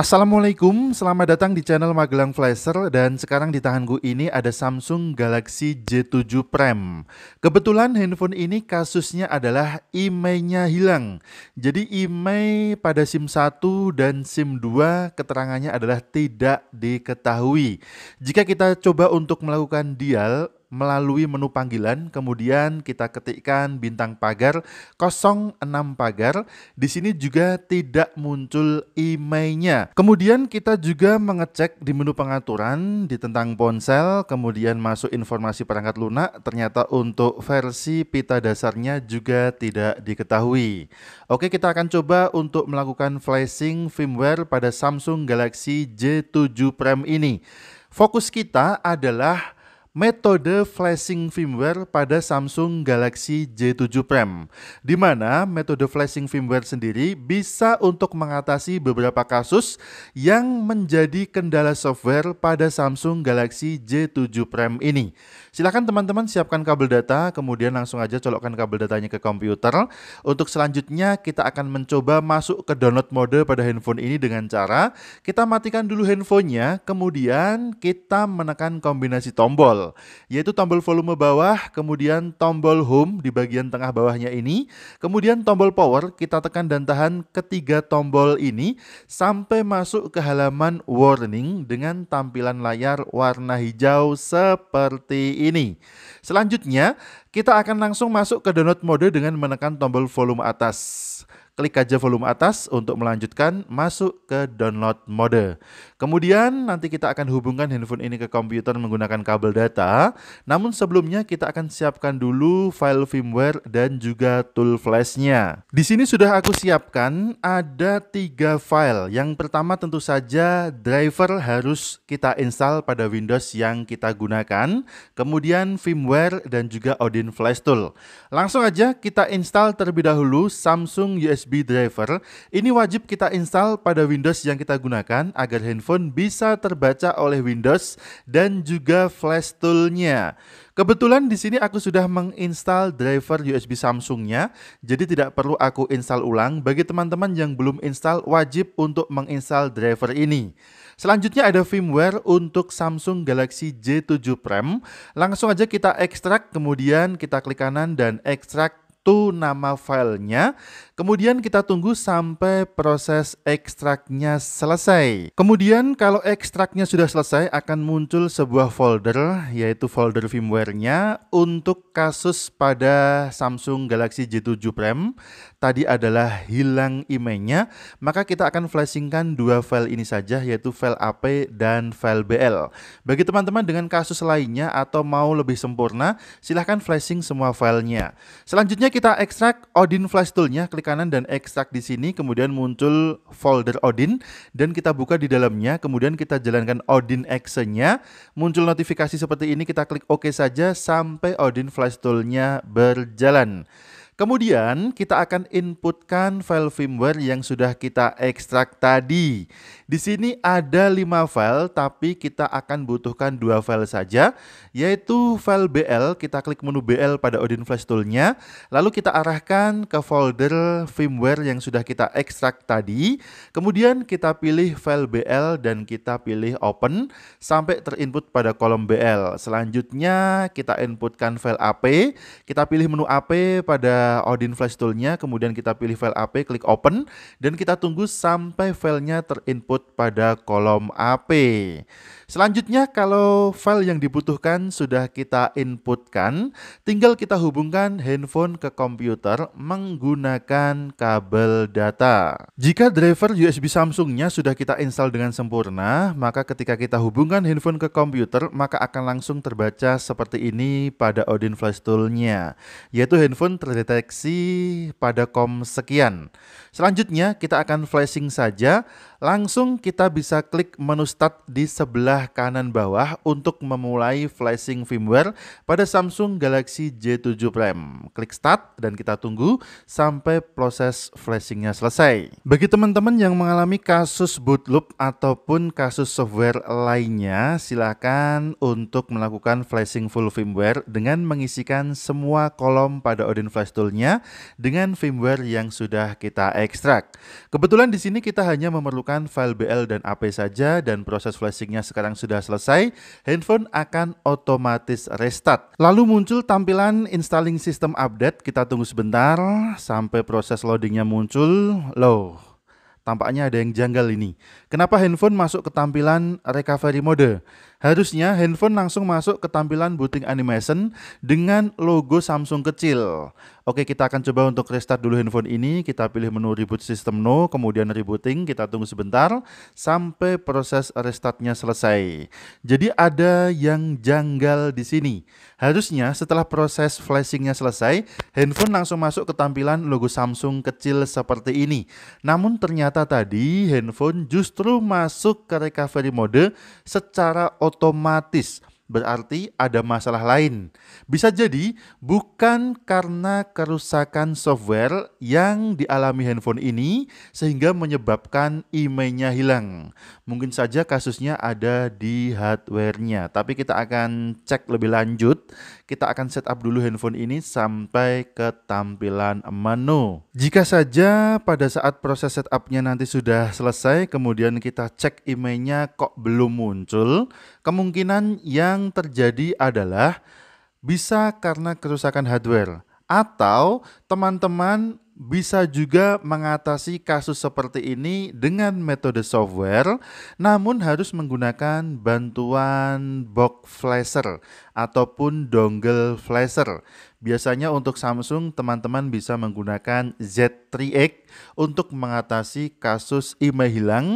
Assalamualaikum, selamat datang di channel Magelang Flasher dan sekarang di tanganku ini ada Samsung Galaxy J7 Prime. Kebetulan handphone ini kasusnya adalah IMEI-nya hilang. Jadi IMEI e pada SIM 1 dan SIM 2 keterangannya adalah tidak diketahui. Jika kita coba untuk melakukan dial melalui menu panggilan, kemudian kita ketikkan bintang pagar 06 pagar. Di sini juga tidak muncul emailnya. Kemudian kita juga mengecek di menu pengaturan di tentang ponsel, kemudian masuk informasi perangkat lunak. Ternyata untuk versi pita dasarnya juga tidak diketahui. Oke, kita akan coba untuk melakukan flashing firmware pada Samsung Galaxy J7 Prime ini. Fokus kita adalah metode flashing firmware pada Samsung Galaxy J7 Prime, di mana metode flashing firmware sendiri bisa untuk mengatasi beberapa kasus yang menjadi kendala software pada Samsung Galaxy J7 Prime ini. Silahkan teman-teman siapkan kabel data, kemudian langsung aja colokkan kabel datanya ke komputer. Untuk selanjutnya kita akan mencoba masuk ke download mode pada handphone ini dengan cara kita matikan dulu handphonenya, kemudian kita menekan kombinasi tombol tombol, yaitu tombol volume bawah, kemudian tombol home di bagian tengah bawahnya ini, kemudian tombol power kita tekan dan tahan ketiga tombol ini sampai masuk ke halaman warning dengan tampilan layar warna hijau seperti ini. Selanjutnya, kita akan langsung masuk ke download mode dengan menekan tombol volume atas klik aja volume atas untuk melanjutkan masuk ke download mode. Kemudian nanti kita akan hubungkan handphone ini ke komputer menggunakan kabel data, namun sebelumnya kita akan siapkan dulu file firmware dan juga tool flashnya. Di sini sudah aku siapkan ada tiga file. Yang pertama tentu saja driver harus kita install pada Windows yang kita gunakan, kemudian firmware dan juga Odin Flash Tool. Langsung aja kita install terlebih dahulu Samsung USB USB driver ini wajib kita install pada Windows yang kita gunakan agar handphone bisa terbaca oleh Windows dan juga flash toolnya. Kebetulan di sini aku sudah menginstal driver USB Samsungnya, jadi tidak perlu aku install ulang. Bagi teman-teman yang belum install, wajib untuk menginstal driver ini. Selanjutnya ada firmware untuk Samsung Galaxy J7 Prime. Langsung aja kita ekstrak, kemudian kita klik kanan dan ekstrak to nama filenya. Kemudian kita tunggu sampai proses ekstraknya selesai. Kemudian kalau ekstraknya sudah selesai akan muncul sebuah folder yaitu folder firmware-nya untuk kasus pada Samsung Galaxy J7 Prime tadi adalah hilang emailnya, maka kita akan flashingkan dua file ini saja yaitu file AP dan file BL. Bagi teman-teman dengan kasus lainnya atau mau lebih sempurna, silahkan flashing semua filenya. Selanjutnya kita ekstrak Odin Flash Tool-nya, klik kanan dan ekstrak di sini, kemudian muncul folder Odin dan kita buka di dalamnya, kemudian kita jalankan Odin exe-nya muncul notifikasi seperti ini, kita klik OK saja sampai Odin Flash Tool-nya berjalan. Kemudian kita akan inputkan file firmware yang sudah kita ekstrak tadi. Di sini ada 5 file tapi kita akan butuhkan dua file saja yaitu file BL, kita klik menu BL pada Odin Flash Tool-nya, lalu kita arahkan ke folder firmware yang sudah kita ekstrak tadi. Kemudian kita pilih file BL dan kita pilih open sampai terinput pada kolom BL. Selanjutnya kita inputkan file AP, kita pilih menu AP pada Odin Flash Tool-nya, kemudian kita pilih file AP, klik open, dan kita tunggu sampai filenya terinput pada kolom AP. Selanjutnya kalau file yang dibutuhkan sudah kita inputkan, tinggal kita hubungkan handphone ke komputer menggunakan kabel data. Jika driver USB Samsung-nya sudah kita install dengan sempurna, maka ketika kita hubungkan handphone ke komputer, maka akan langsung terbaca seperti ini pada Odin Flash Tool-nya, yaitu handphone terdeteksi seleksi pada kom sekian Selanjutnya kita akan flashing saja. Langsung kita bisa klik menu start di sebelah kanan bawah untuk memulai flashing firmware pada Samsung Galaxy J7 Prime. Klik start dan kita tunggu sampai proses flashingnya selesai. Bagi teman-teman yang mengalami kasus boot loop ataupun kasus software lainnya, silakan untuk melakukan flashing full firmware dengan mengisikan semua kolom pada Odin Flash Toolnya dengan firmware yang sudah kita ekstrak. Kebetulan di sini kita hanya memerlukan file BL dan AP saja dan proses flashingnya sekarang sudah selesai, handphone akan otomatis restart. Lalu muncul tampilan installing system update, kita tunggu sebentar sampai proses loadingnya muncul. Loh, tampaknya ada yang janggal ini. Kenapa handphone masuk ke tampilan recovery mode? Harusnya handphone langsung masuk ke tampilan booting animation dengan logo Samsung kecil. Oke, kita akan coba untuk restart dulu handphone ini. Kita pilih menu reboot system no, kemudian rebooting. Kita tunggu sebentar sampai proses restartnya selesai. Jadi ada yang janggal di sini. Harusnya setelah proses flashingnya selesai, handphone langsung masuk ke tampilan logo Samsung kecil seperti ini. Namun ternyata tadi handphone justru masuk ke recovery mode secara otomatis otomatis berarti ada masalah lain. Bisa jadi bukan karena kerusakan software yang dialami handphone ini sehingga menyebabkan emailnya hilang. Mungkin saja kasusnya ada di hardwarenya, tapi kita akan cek lebih lanjut. Kita akan setup dulu handphone ini sampai ke tampilan menu. Jika saja pada saat proses setupnya nanti sudah selesai, kemudian kita cek emailnya kok belum muncul, kemungkinan yang yang terjadi adalah bisa karena kerusakan hardware atau teman-teman bisa juga mengatasi kasus seperti ini dengan metode software, namun harus menggunakan bantuan box flasher ataupun dongle flasher. Biasanya untuk Samsung teman-teman bisa menggunakan Z3X untuk mengatasi kasus IMEI hilang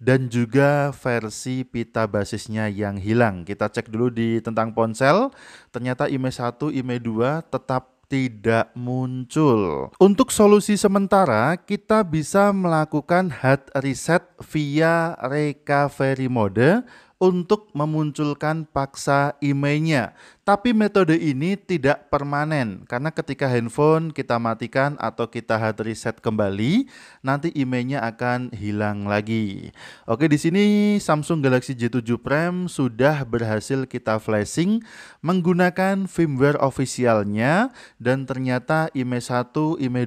dan juga versi pita basisnya yang hilang. Kita cek dulu di tentang ponsel, ternyata IMEI 1, IMEI 2 tetap tidak muncul. Untuk solusi sementara, kita bisa melakukan hard reset via recovery mode untuk memunculkan paksa emailnya. Tapi metode ini tidak permanen karena ketika handphone kita matikan atau kita hard reset kembali, nanti emailnya akan hilang lagi. Oke, di sini Samsung Galaxy J7 Prime sudah berhasil kita flashing menggunakan firmware officialnya dan ternyata IMEI 1, IMEI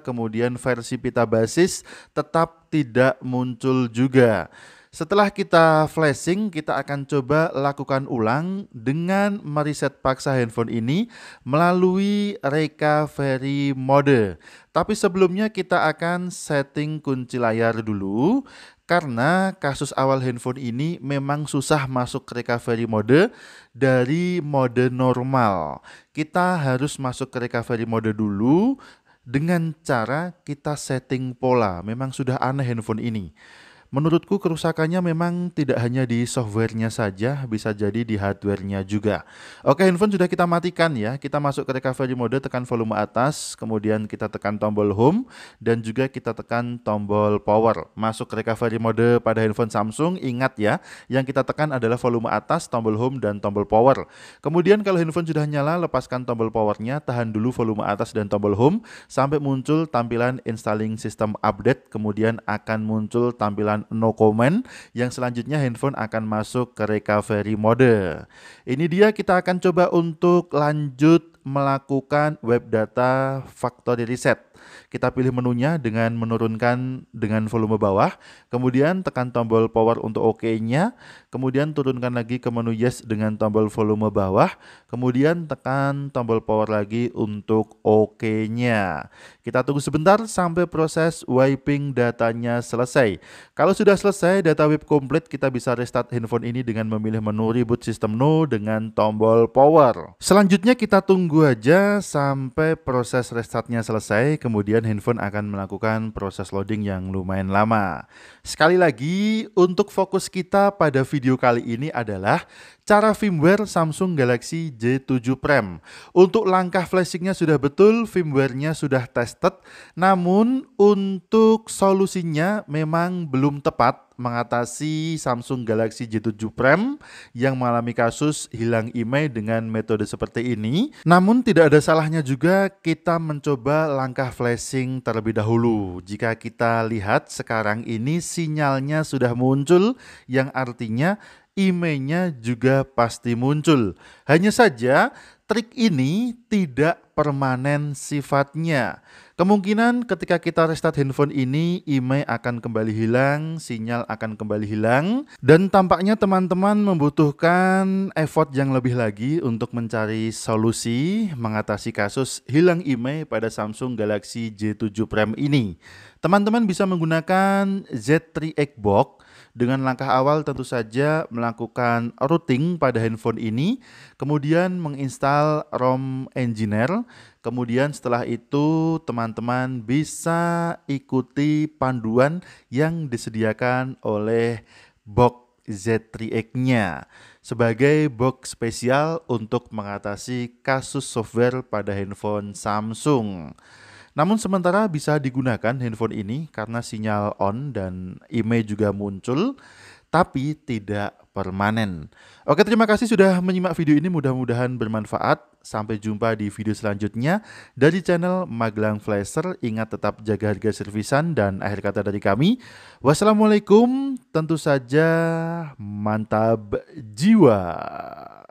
2, kemudian versi pita basis tetap tidak muncul juga. Setelah kita flashing, kita akan coba lakukan ulang dengan mereset paksa handphone ini melalui recovery mode. Tapi sebelumnya kita akan setting kunci layar dulu karena kasus awal handphone ini memang susah masuk ke recovery mode dari mode normal. Kita harus masuk ke recovery mode dulu dengan cara kita setting pola. Memang sudah aneh handphone ini. Menurutku kerusakannya memang tidak hanya di softwarenya saja, bisa jadi di hardwarenya juga. Oke, handphone sudah kita matikan ya. Kita masuk ke recovery mode, tekan volume atas, kemudian kita tekan tombol home, dan juga kita tekan tombol power. Masuk ke recovery mode pada handphone Samsung, ingat ya, yang kita tekan adalah volume atas, tombol home, dan tombol power. Kemudian kalau handphone sudah nyala, lepaskan tombol powernya, tahan dulu volume atas dan tombol home, sampai muncul tampilan installing system update, kemudian akan muncul tampilan no comment yang selanjutnya handphone akan masuk ke recovery mode. Ini dia kita akan coba untuk lanjut melakukan web data factory reset. Kita pilih menunya dengan menurunkan dengan volume bawah, kemudian tekan tombol power untuk OK-nya, OK kemudian turunkan lagi ke menu yes dengan tombol volume bawah, kemudian tekan tombol power lagi untuk OK-nya. OK Kita tunggu sebentar sampai proses wiping datanya selesai. Kalau sudah selesai data web komplit, kita bisa restart handphone ini dengan memilih menu reboot system no dengan tombol power. Selanjutnya kita tunggu tunggu aja sampai proses restartnya selesai, kemudian handphone akan melakukan proses loading yang lumayan lama. Sekali lagi, untuk fokus kita pada video kali ini adalah cara firmware Samsung Galaxy J7 Prime. Untuk langkah flashingnya sudah betul, firmware-nya sudah tested, namun untuk solusinya memang belum tepat mengatasi Samsung Galaxy J7 Prime yang mengalami kasus hilang IMEI dengan metode seperti ini. Namun tidak ada salahnya juga kita mencoba langkah flashing terlebih dahulu. Jika kita lihat sekarang ini sinyalnya sudah muncul yang artinya emailnya juga pasti muncul. Hanya saja trik ini tidak permanen sifatnya. Kemungkinan ketika kita restart handphone ini, email akan kembali hilang, sinyal akan kembali hilang, dan tampaknya teman-teman membutuhkan effort yang lebih lagi untuk mencari solusi mengatasi kasus hilang email pada Samsung Galaxy J7 Prime ini. Teman-teman bisa menggunakan Z3 Eggbox. Dengan langkah awal tentu saja melakukan routing pada handphone ini, kemudian menginstal ROM Engineer, kemudian setelah itu teman-teman bisa ikuti panduan yang disediakan oleh Box Z3X-nya sebagai box spesial untuk mengatasi kasus software pada handphone Samsung. Namun sementara bisa digunakan handphone ini karena sinyal on dan IMEI juga muncul tapi tidak permanen. Oke, terima kasih sudah menyimak video ini. Mudah-mudahan bermanfaat. Sampai jumpa di video selanjutnya dari channel Magelang Flasher. Ingat tetap jaga harga servisan dan akhir kata dari kami. Wassalamualaikum, tentu saja mantap jiwa.